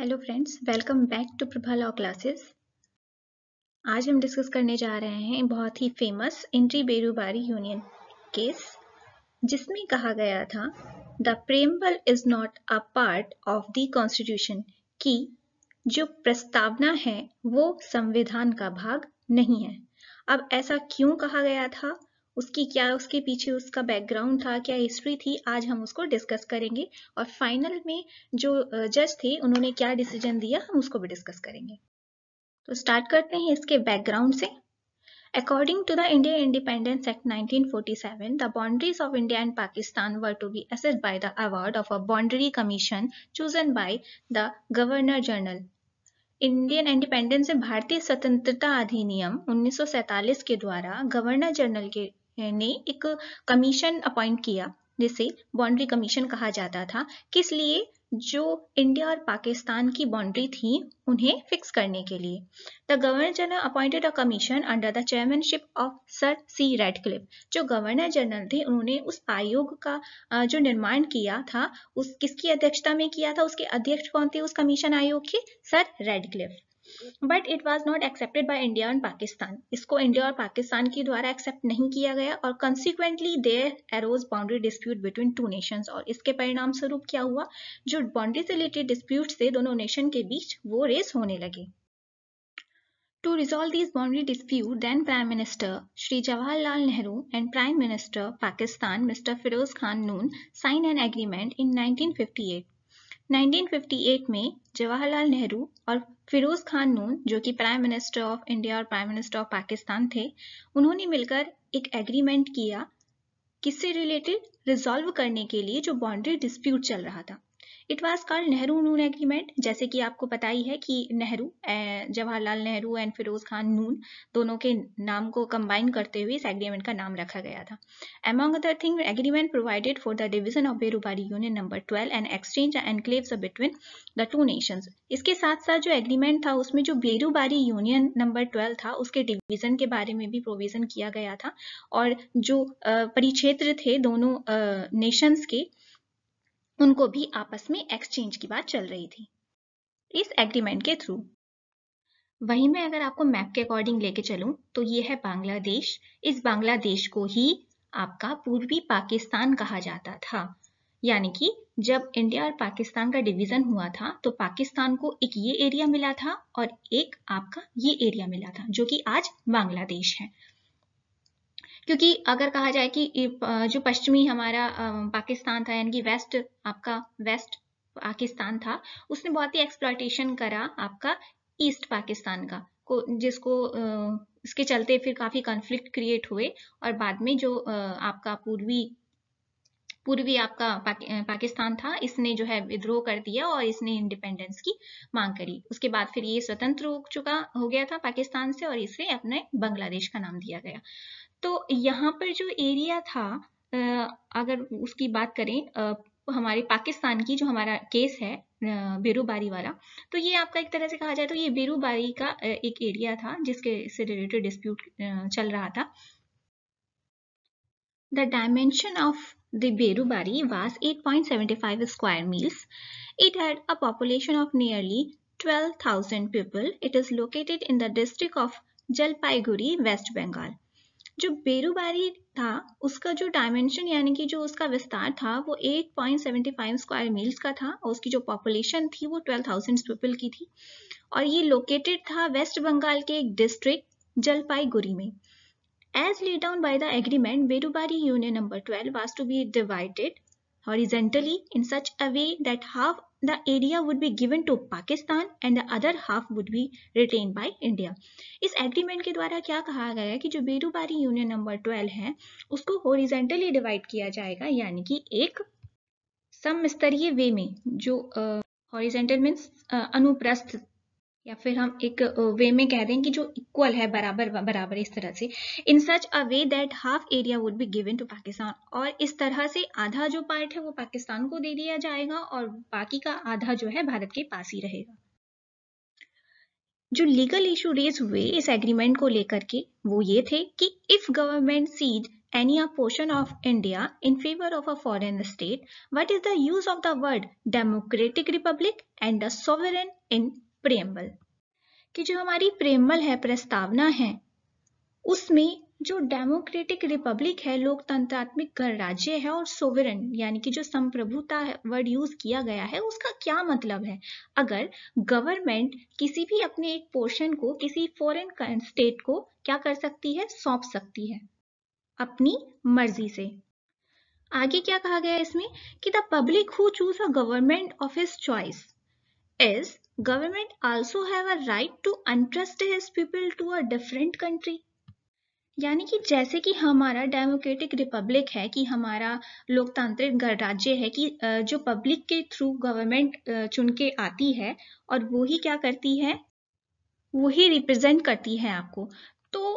Hello friends welcome back to Prabha law classes आज हम discuss करने जा रहे हैं बहुत ही famous in re Berubari union case जिसमें कहा गया था the preamble is not a part of the constitution कि जो प्रस्तावना है वो संविधान का भाग नहीं है अब ऐसा क्यों कहा गया था उसकी क्या उसके पीछे उसका बैकग्राउंड था क्या हिस्ट्री थी आज हम उसको डिस्कस करेंगे और फाइनल में जो जज थे उन्होंने क्या डिसीजन दिया हम उसको भी डिस्कस करेंगे तो स्टार्ट करते हैं इसके बैकग्राउंड से According to the Indian Independence Act 1947, the boundaries of India and Pakistan were to be assessed by the award of a boundary commission chosen by the Governor General. Indian independence भारतीय स्वतंत्रता अधिनियम 1947 के द्वारा governor general के ने एक commission appoint किया जिसे बाउंड्री कमीशन कहा जाता था किस लिए जो इंडिया और पाकिस्तान की बाउंड्री थी उन्हें फिक्स करने के लिए the governor general appointed a commission under the chairmanship of sir C Radcliffe जो गवर्नर जनरल थे उन्होंने उस आयोग का जो निर्माण किया था उस किसकी अध्यक्षता में किया था उसके अध्यक्ष कौन थे उस कमीशन आयोग के sir Radcliffe but it was not accepted by India and Pakistan इसको इंडिया और पाकिस्तान के द्वारा एक्सेप्ट नहीं किया गया और consequently there arose boundary dispute between two nation और इसके परिणाम स्वरूप क्या हुआ जो बाउंड्री से रिलेटेड डिस्प्यूट थे दोनों नेशन के बीच वो रेस होने लगे To resolve these boundary dispute, then Prime Minister Sri Jawaharlal Nehru and Prime Minister Pakistan Mr. Firoz Khan Noon signed an agreement in 1958 1958 में जवाहरलाल नेहरू और फिरोज खान नून जो कि प्राइम मिनिस्टर ऑफ इंडिया और प्राइम मिनिस्टर ऑफ पाकिस्तान थे उन्होंने मिलकर एक एग्रीमेंट किया किससे रिलेटेड रिजॉल्व करने के लिए जो बाउंड्री डिस्प्यूट चल रहा था it was called Nehru Noon agreement जैसे कि आपको पता ही है कि नेहरू जवाहरलाल नेहरू एंड फिरोज खान नून दोनों के नाम को कंबाइन करते हुए इस एग्रीमेंट का नाम रखा गया था among other thing agreement provided for the division of Berubari union number twelve and exchange enclaves between the two nations इसके साथ साथ जो एग्रीमेंट था उसमें जो बेरोबारी यूनियन नंबर ट्वेल्व था उसके डिविजन के बारे में भी प्रोविजन किया गया था और जो परिक्षेत्र थे दोनों नेशंस के उनको भी आपस में एक्सचेंज की बात चल रही थी इस एग्रीमेंट के थ्रू वही मैं अगर आपको मैप के अकॉर्डिंग लेके चलूं तो ये है बांग्लादेश इस बांग्लादेश को ही आपका पूर्वी पाकिस्तान कहा जाता था यानी कि जब इंडिया और पाकिस्तान का डिवीजन हुआ था तो पाकिस्तान को एक ये एरिया मिला था और एक आपका ये एरिया मिला था जो कि आज बांग्लादेश है क्योंकि अगर कहा जाए कि जो पश्चिमी हमारा पाकिस्तान था यानी कि वेस्ट आपका वेस्ट पाकिस्तान था उसने बहुत ही एक्सप्लाइटेशन करा आपका ईस्ट पाकिस्तान का को जिसको इसके चलते फिर काफी कॉन्फ्लिक्ट क्रिएट हुए और बाद में जो आपका पूर्वी पूर्वी आपका पाकि, पाकिस्तान था इसने जो है विद्रोह कर दिया और इसने इंडिपेंडेंस की मांग करी उसके बाद फिर ये स्वतंत्र हो चुका हो गया था पाकिस्तान से और इसे अपने बांग्लादेश का नाम दिया गया तो यहाँ पर जो एरिया था अगर उसकी बात करें हमारे पाकिस्तान की जो हमारा केस है बेरूबारी वाला तो ये आपका एक तरह से कहा जाए तो ये बेरूबारी का एक एरिया था जिसके से रिलेटेड डिस्प्यूट चल रहा था the dimension of the Berubari was five square miles it had a population of nearly twelve thousand people it is located in the district of Jalpaiguri West Bengal जो बेरूबारी था उसका जो डायमेंशन यानी कि जो उसका विस्तार था वो 8.75 स्क्वायर मील्स का था और उसकी जो पॉपुलेशन थी वो 12,000 पीपल की थी और ये लोकेटेड था वेस्ट बंगाल के एक डिस्ट्रिक्ट जलपाईगुड़ी में as laid down by the agreement Berubari union number 12 was to be divided horizontally in such a way that half the area would be given to Pakistan and the other half would be retained by India. इस agreement के द्वारा क्या कहा गया है कि जो Berubari union number 12 है उसको हॉरिजेंटली डिवाइड किया जाएगा यानी कि एक समस्तरीय वे में जो हॉरिजेंटल uh, मीन्स uh, अनुप्रस्थ या फिर हम एक वे में कह दें कि जो इक्वल है बराबर बराबर इस तरह से in such a way that half area would be given to Pakistan और इस तरह से आधा जो पार्ट है वो पाकिस्तान को दे दिया जाएगा और बाकी का आधा जो है भारत के पास ही रहेगा जो लीगल इशू रेज हुए इस एग्रीमेंट को लेकर के वो ये थे कि इफ गवर्नमेंट सीज any a portion of India in favour of a foreign state what is the use of the word democratic republic and the sovereign in preamble कि जो हमारी प्रेमबल है प्रस्तावना है उसमें जो डेमोक्रेटिक रिपब्लिक है लोकतंत्रात्मक गणराज्य है और सोवरन यानी कि जो संप्रभुता वर्ड यूज किया गया है उसका क्या मतलब है अगर गवर्नमेंट किसी भी अपने एक पोर्शन को किसी फॉरेन स्टेट को क्या कर सकती है सौंप सकती है अपनी मर्जी से आगे क्या कहा गया इसमें कि the public who choose a government of his choice is government also have a right to entrust his people to a different country यानी कि जैसे कि हमारा डेमोक्रेटिक रिपब्लिक है कि हमारा लोकतांत्रिक राज्य है कि जो पब्लिक के थ्रू गवर्नमेंट चुन के आती है और वो ही क्या करती है वो ही रिप्रेजेंट करती है आपको तो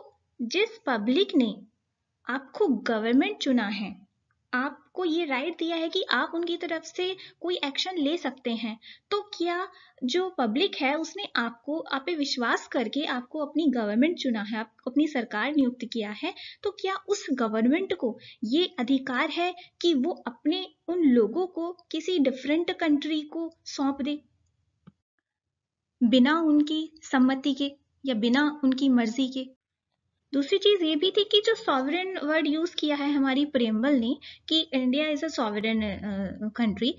जिस पब्लिक ने आपको गवर्नमेंट चुना है आपको ये राइट दिया है कि आप उनकी तरफ से कोई एक्शन ले सकते हैं तो क्या जो पब्लिक है उसने आपको आप पे विश्वास करके आपको अपनी गवर्नमेंट चुना है आप अपनी सरकार नियुक्त किया है तो क्या उस गवर्नमेंट को ये अधिकार है कि वो अपने उन लोगों को किसी डिफरेंट कंट्री को सौंप दे बिना उनकी सम्मति के या बिना उनकी मर्जी के दूसरी चीज़ ये भी थी कि जो सॉवरन वर्ड यूज़ किया है हमारी प्रेमबल ने कि India is a sovereign country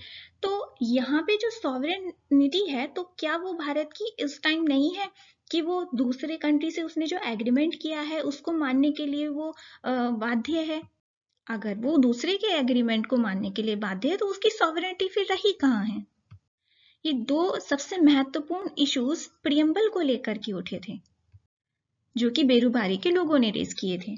तो यहाँ पे जो सॉवरनिटी है तो क्या वो भारत की इस टाइम नहीं है कि वो दूसरे कंट्री से उसने जो एग्रीमेंट किया है उसको मानने के लिए वो uh, बाध्य है अगर वो दूसरे के एग्रीमेंट को मानने के लिए बाध्य है तो उसकी सॉवरेनिटी फिर रही कहाँ है ये दो सबसे महत्वपूर्ण इश्यूज प्रियम्बल को लेकर के उठे थे जो कि बेरुबारी के लोगों ने रेस किए थे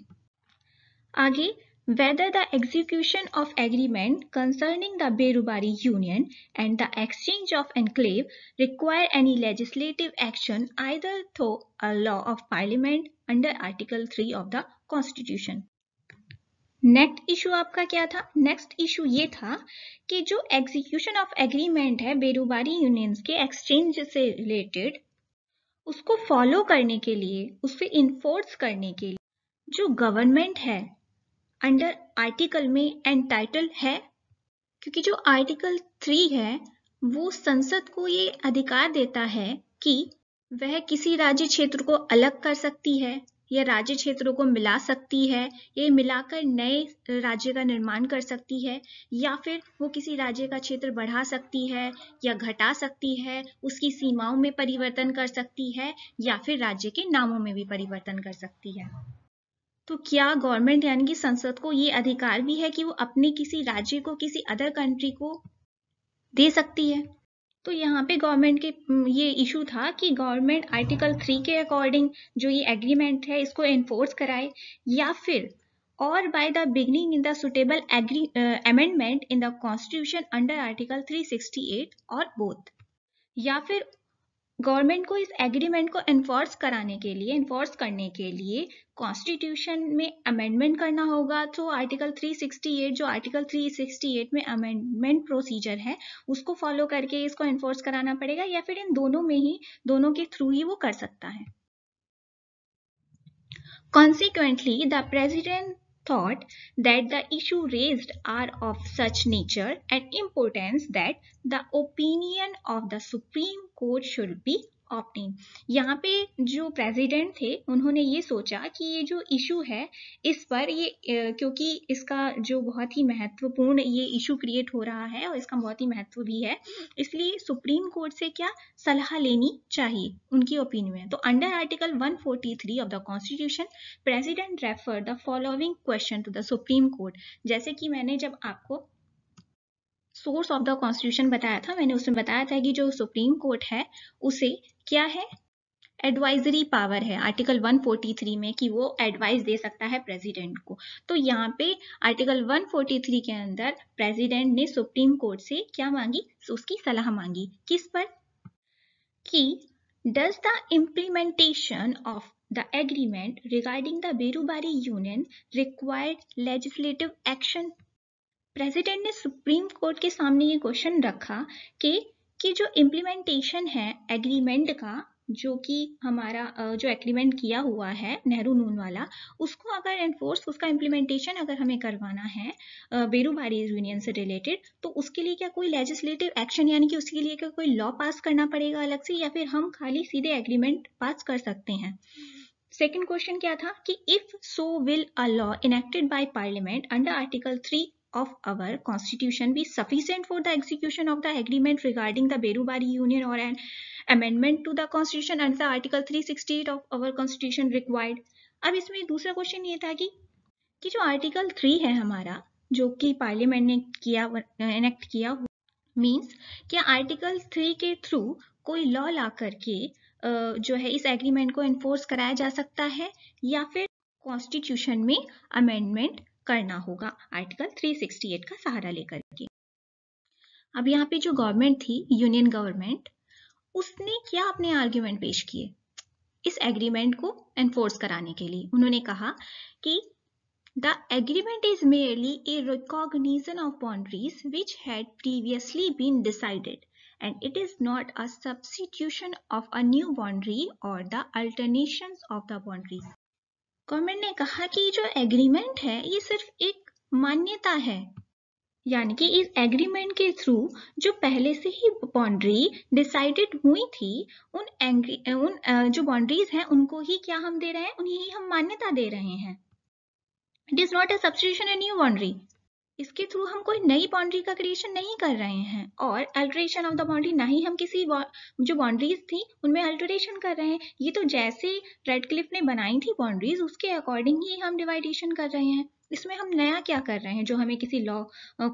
आगे whether the execution of agreement concerning the Berubari union and the exchange of enclave require any legislative action either through a law of parliament under article three of the constitution next issue आपका क्या था next issue ये था कि जो execution of agreement है Berubari unions के exchange से रिलेटेड उसको फॉलो करने के लिए उसे इन्फोर्स करने के लिए जो गवर्नमेंट है अंडर आर्टिकल में एंड टाइटल है क्योंकि जो आर्टिकल थ्री है वो संसद को ये अधिकार देता है कि वह किसी राज्य क्षेत्र को अलग कर सकती है यह राज्य क्षेत्रों को मिला सकती है ये मिलाकर नए राज्य का निर्माण कर सकती है या फिर वो किसी राज्य का क्षेत्र बढ़ा सकती है या घटा सकती है उसकी सीमाओं में परिवर्तन कर सकती है या फिर राज्य के नामों में भी परिवर्तन कर सकती है तो क्या गवर्नमेंट यानी कि संसद को ये अधिकार भी है कि वो अपने किसी राज्य को किसी अदर कंट्री को दे सकती है तो यहाँ पे गवर्नमेंट के ये इशू था कि गवर्नमेंट आर्टिकल थ्री के अकॉर्डिंग जो ये एग्रीमेंट है इसको एनफोर्स कराए या फिर और by the beginning in the suitable agree amendment in the constitution under article 368 और बोथ या फिर गवर्नमेंट को इस एग्रीमेंट को एनफोर्स कराने के लिए एनफोर्स करने के लिए कॉन्स्टिट्यूशन में अमेंडमेंट करना होगा तो आर्टिकल 368 जो आर्टिकल 368 में अमेंडमेंट प्रोसीजर है उसको फॉलो करके इसको एनफोर्स कराना पड़ेगा या फिर इन दोनों में ही दोनों के थ्रू ही वो कर सकता है consequently the president thought that the issues raised are of such nature and importance that the opinion of the Supreme Court should be obtain यहाँ पे जो प्रेसिडेंट थे उन्होंने ये सोचा कि ये जो इशू है इस पर ये क्योंकि इसका जो बहुत ही महत्वपूर्ण ये इशू क्रिएट हो रहा है और इसका बहुत ही महत्व भी है इसलिए सुप्रीम कोर्ट से क्या सलाह लेनी चाहिए उनकी ओपिनियन में तो under article 143 forty of the constitution president refer the following question to the supreme court जैसे कि मैंने जब आपको सोर्स ऑफ द कॉन्स्टिट्यूशन बताया था मैंने उसमें बताया था कि जो सुप्रीम कोर्ट है उसे क्या है एडवाइजरी पावर है आर्टिकल 143 में कि वो एडवाइस दे सकता है प्रेसिडेंट को तो यहाँ पे आर्टिकल 143 के अंदर प्रेसिडेंट ने सुप्रीम कोर्ट से क्या मांगी उसकी सलाह मांगी किस पर कि does the implementation of the agreement regarding the Berubari union required legislative action president ने सुप्रीम कोर्ट के सामने ये क्वेश्चन रखा कि कि जो इम्प्लीमेंटेशन है एग्रीमेंट का जो कि हमारा जो एग्रीमेंट किया हुआ है नेहरू नून वाला उसको अगर एनफोर्स उसका इम्प्लीमेंटेशन अगर हमें करवाना है बेरूबारी यूनियन से रिलेटेड तो उसके लिए क्या कोई लेजिस्लेटिव एक्शन यानी कि उसके लिए क्या कोई लॉ पास करना पड़ेगा अलग से या फिर हम खाली सीधे एग्रीमेंट पास कर सकते हैं सेकेंड क्वेश्चन क्या था कि if so will a law enacted by parliament under article three of our constitution be sufficient for the execution of the agreement regarding the Berubari Union or an amendment to the constitution under the article 368 of our constitution required ab isme dusra question ye tha ki ki jo article 3 hai hamara jo ki parliament ne kiya enact kiya means kya article 3 ke through koi law la kar ke जो है इस agreement को enforce कराया जा सकता है या फिर कॉन्स्टिट्यूशन में अमेंडमेंट करना होगा आर्टिकल 368 का सहारा लेकर के अब यहाँ पे जो गवर्नमेंट थी यूनियन गवर्नमेंट उसने क्या अपने आर्ग्यूमेंट पेश किए इस एग्रीमेंट को एनफोर्स कराने के लिए उन्होंने कहा कि the agreement is merely a recognition of boundaries which had previously been decided and it is not a substitution of a new boundary और the alteration of the boundaries government ने कहा कि जो एग्रीमेंट है ये सिर्फ एक मान्यता है यानी कि इस एग्रीमेंट के थ्रू जो पहले से ही बाउंड्री डिसाइडेड हुई थी उन एग्री उन जो बाउंड्रीज हैं उनको ही क्या हम दे रहे हैं उन्हें ही हम मान्यता दे रहे हैं it is not a substitution a new boundary इसके थ्रू हम कोई नई बाउंड्री का क्रिएशन नहीं कर रहे हैं और अल्ट्रेशन ऑफ द बाउंड्री ना ही हम किसी जो बाउंड्रीज थी उनमें अल्ट्रेशन कर रहे हैं ये तो जैसे रेड क्लिफ ने बनाई थी बाउंड्रीज उसके अकॉर्डिंग ही हम डिवाइडेशन कर रहे हैं इसमें हम नया क्या कर रहे हैं जो हमें किसी लॉ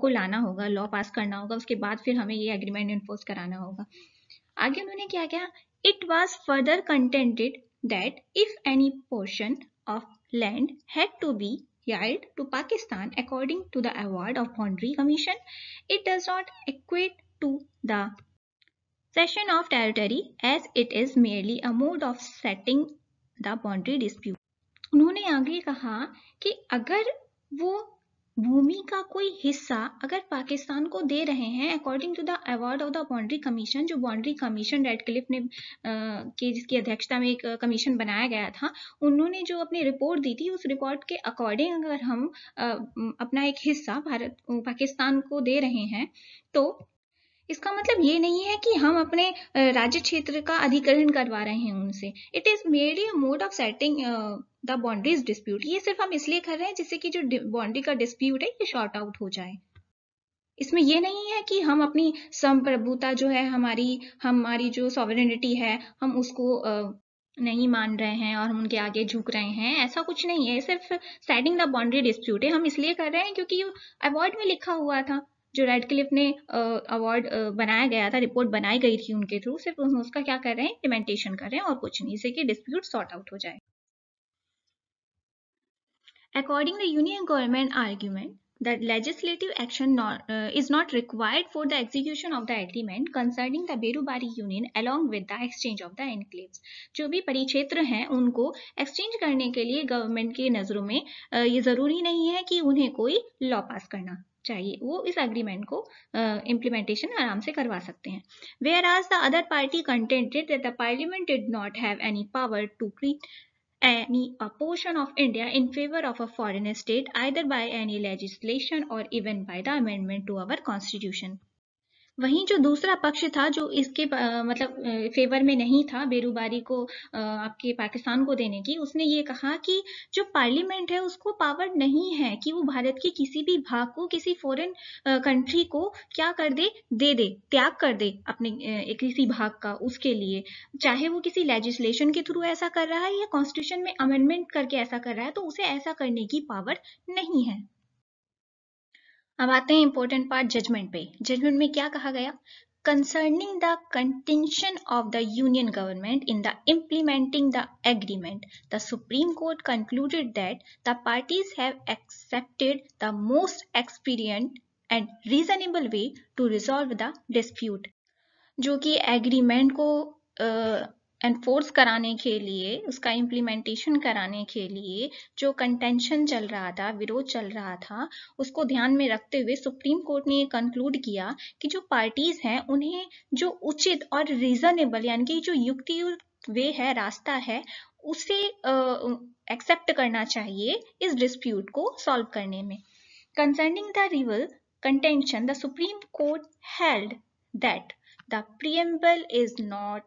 को लाना होगा लॉ पास करना होगा उसके बाद फिर हमें ये एग्रीमेंट इन्फोर्स कराना होगा आगे उन्होंने क्या क्या it was further contended that if any portion of land had to be yield to Pakistan according to the award of Boundary Commission, it does not equate to the cession of territory as it is merely a mode of setting the boundary dispute. उन्होंने आगे कहा कि अगर वो भूमि का कोई हिस्सा अगर पाकिस्तान को दे रहे हैं according to the award of the boundary commission जो बाउंड्री कमीशन रेड क्लिफ ने के जिसकी अध्यक्षता में एक कमीशन बनाया गया था उन्होंने जो अपनी रिपोर्ट दी थी उस रिपोर्ट के अकॉर्डिंग अगर हम अपना एक हिस्सा भारत पाकिस्तान को दे रहे हैं तो इसका मतलब ये नहीं है कि हम अपने राज्य क्षेत्र का अधिकरण करवा रहे हैं उनसे it is merely mode of setting the boundaries dispute ये सिर्फ हम इसलिए कर रहे हैं जिससे कि जो बाउंड्री का डिस्प्यूट है ये शॉर्ट आउट हो जाए इसमें यह नहीं है कि हम अपनी संप्रभुता जो है हमारी हमारी जो सॉवरिटी है हम उसको नहीं मान रहे हैं और हम उनके आगे झुक रहे हैं ऐसा कुछ नहीं है सिर्फ सेटिंग द बाउंड्री डिस्प्यूट है हम इसलिए कर रहे हैं क्योंकि अवॉर्ड में लिखा हुआ था जो रेड क्लिफ ने अवार्ड बनाया गया था रिपोर्ट बनाई गई थी उनके थ्रू सिर्फ उसका क्या कर रहे हैं इम्प्लीमेंटेशन कर रहे हैं और कुछ नहीं इससे कि डिस्प्यूट सॉर्ट आउट हो जाए According the union government argument that legislative action not, uh, is not required for the execution of the agreement concerning the Berubari Union along with the exchange of the enclaves. जो भी परिक्षेत्र हैं उनको exchange करने के लिए government की नज़रों में ये ज़रूरी नहीं है कि उन्हें कोई law pass करना चाहिए वो इस अग्रीमेंट को इम्प्लीमेंटेशन uh, आराम से करवा सकते हैं whereas the other party contended that the parliament did not have any power to create any a portion of India in favor of a foreign state either by any legislation or even by the amendment to our constitution. वहीं जो दूसरा पक्ष था जो इसके मतलब favour में नहीं था बेरोबारी को आपके पाकिस्तान को देने की उसने ये कहा कि जो पार्लियामेंट है उसको पावर नहीं है कि वो भारत के किसी भी भाग को किसी फॉरेन कंट्री को क्या कर दे दे दे त्याग कर दे अपने किसी भाग का उसके लिए चाहे वो किसी लेजिस्लेशन के थ्रू ऐसा कर रहा है या कॉन्स्टिट्यूशन में अमेंडमेंट करके ऐसा कर रहा है तो उसे ऐसा करने की पावर नहीं है अब आते हैं इंपॉर्टेंट पार्ट जजमेंट पे जजमेंट में क्या कहा गया concerning the contention of the union government in the implementing the agreement the supreme Court concluded that the parties have accepted the most expedient and reasonable way to resolve the dispute जो कि agreement को enforce कराने के लिए उसका implementation कराने के लिए जो कंटेंशन चल रहा था विरोध चल रहा था उसको ध्यान में रखते हुए सुप्रीम कोर्ट ने ये कंक्लूड किया कि जो पार्टीज हैं उन्हें जो उचित और रीजनेबल यानी कि जो युक्ति वे है रास्ता है उसे एक्सेप्ट करना चाहिए इस डिस्प्यूट को सॉल्व करने में concerning the rival contention the supreme Court held that the preamble is not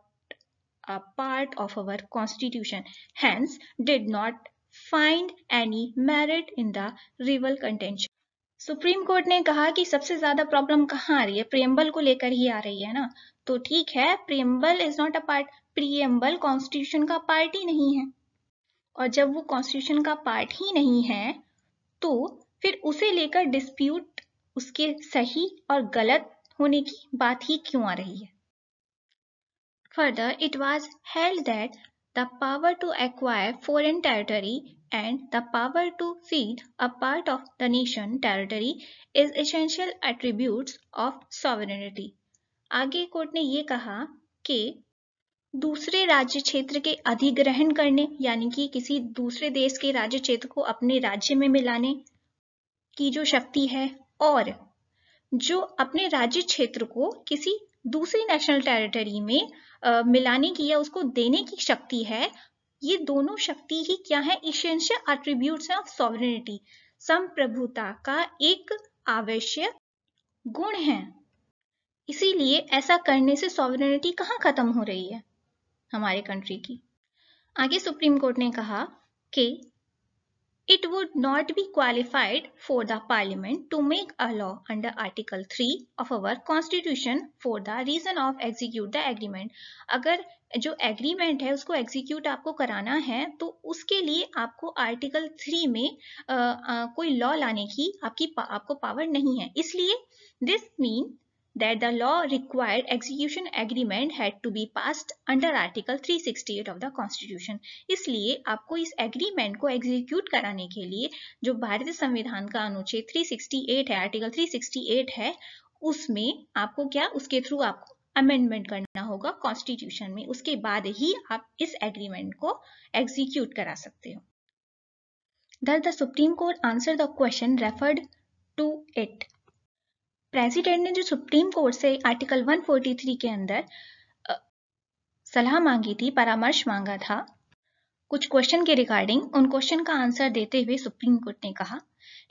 a part of our constitution, hence did not find any merit in the rival contention. Supreme Court ने कहा कि सबसे ज्यादा problem कहाँ आ रही है preamble को लेकर ही आ रही है ना तो ठीक है preamble is not a part preamble constitution का पार्ट ही नहीं है और जब वो कॉन्स्टिट्यूशन का पार्ट ही नहीं है तो फिर उसे लेकर डिस्प्यूट उसके सही और गलत होने की बात ही क्यों आ रही है Further, it was held that the power to acquire foreign territory and the power to feed a part of the nation territory is essential attributes of sovereignty. आगे कोर्ट ने ये कहा कि दूसरे राज्य क्षेत्र के अधिग्रहण करने यानी कि किसी दूसरे देश के राज्य क्षेत्र को अपने राज्य में मिलाने की जो शक्ति है और जो अपने राज्य क्षेत्र को किसी दूसरी नेशनल टेरिटरी में मिलाने की या उसको देने की शक्ति है ये दोनों शक्ति ही क्या है इसेंशियल एट्रीब्यूट्स ऑफ सॉवरिटी संप्रभुता का एक आवश्यक गुण है इसीलिए ऐसा करने से सॉवरिटी कहाँ खत्म हो रही है हमारे कंट्री की आगे सुप्रीम कोर्ट ने कहा कि It would not be qualified for the Parliament to make a law under Article 3 of our Constitution for the reason of execute the agreement. agar जो एग्रीमेंट है उसको एग्जीक्यूट आपको कराना है तो उसके लिए आपको आर्टिकल थ्री में आ, आ, कोई लॉ लाने की आपकी पा, आपको पावर नहीं है इसलिए this mean that the law required execution agreement had to be passed under article 368 of the constitution इसलिए आपको इस agreement को execute कराने के लिए जो भारतीय संविधान का अनुच्छेद 368 है article 368 है उसमें आपको क्या उसके through आपको अमेंडमेंट करना होगा कॉन्स्टिट्यूशन में उसके बाद ही आप इस एग्रीमेंट को एग्जीक्यूट करा सकते हो thus the supreme Court answer the question referred to it president ने जो सुप्रीम कोर्ट से आर्टिकल 143 के अंदर सलाह मांगी थी परामर्श मांगा था कुछ क्वेश्चन के रिगार्डिंग उन क्वेश्चन का आंसर देते हुए सुप्रीम कोर्ट ने कहा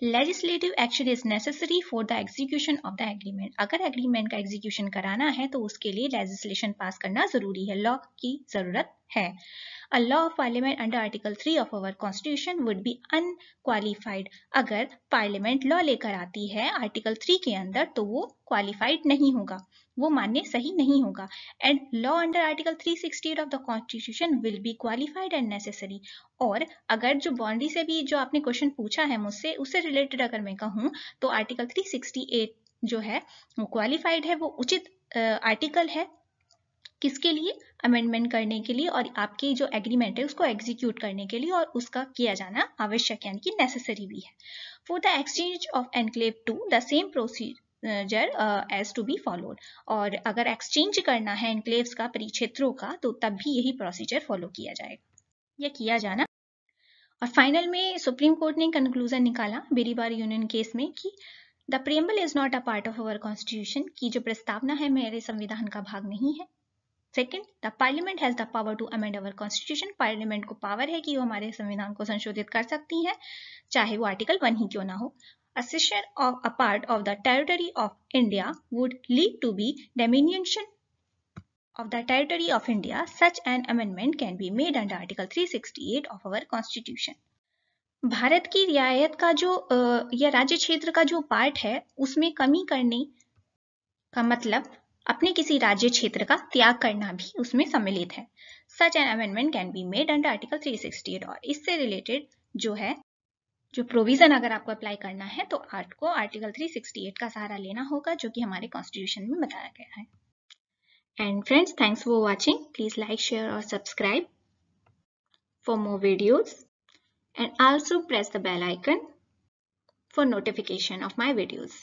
legislative action is necessary for the execution of the agreement अगर एग्रीमेंट का एग्जीक्यूशन कराना है तो उसके लिए लेजिस्लेशन पास करना जरूरी है लॉ की जरूरत है a law of parliament under article three of our constitution would be unqualified अगर पार्लियामेंट लॉ लेकर आती है आर्टिकल थ्री के अंदर तो वो क्वालिफाइड नहीं होगा वो मान्य सही नहीं होगा and law under article 368 of the constitution will be qualified and necessary और अगर जो बाउंड्री से भी जो आपने क्वेश्चन पूछा है मुझसे उससे रिलेटेड अगर मैं कहूँ तो आर्टिकल 368 जो है वो क्वालिफाइड है वो उचित आर्टिकल uh, है किसके लिए अमेंडमेंट करने के लिए और आपके जो एग्रीमेंट है उसको एग्जीक्यूट करने के लिए और उसका किया जाना आवश्यक यानी कि नेसेसरी भी है for the exchange of enclave to the same procedure as to be followed और अगर एक्सचेंज करना है एनक्लेव का परिक्षेत्रों का तो तब भी यही प्रोसीजर फॉलो किया जाएगा यह किया जाना और फाइनल में सुप्रीम कोर्ट ने कंक्लूजन निकाला बार यूनियन केस में कि the preamble is not a part of our constitution की जो प्रस्तावना है मेरे संविधान का भाग नहीं है second the parliament has the power to amend our constitution parliament को पावर है कि वो हमारे संविधान को संशोधित कर सकती है चाहे वो आर्टिकल वन ही क्यों ना हो a cession of a part of the territory of India would lead to be diminution of the territory of India. Such an amendment can be made under Article 368 of our Constitution. Bharat की रियायत का जो या राज्य क्षेत्र का जो part है उसमें कमी करने का मतलब अपने किसी राज्य क्षेत्र का त्याग करना भी उसमें सम्मिलित है such an amendment can be made under article 368 और इससे रिलेटेड जो है जो प्रोविजन अगर आपको अप्लाई करना है तो आर्ट को आर्टिकल 368 का सहारा लेना होगा जो कि हमारे कॉन्स्टिट्यूशन में बताया गया है and friends thanks for watching please like share और subscribe for more videos and also press the bell icon for notification of my videos.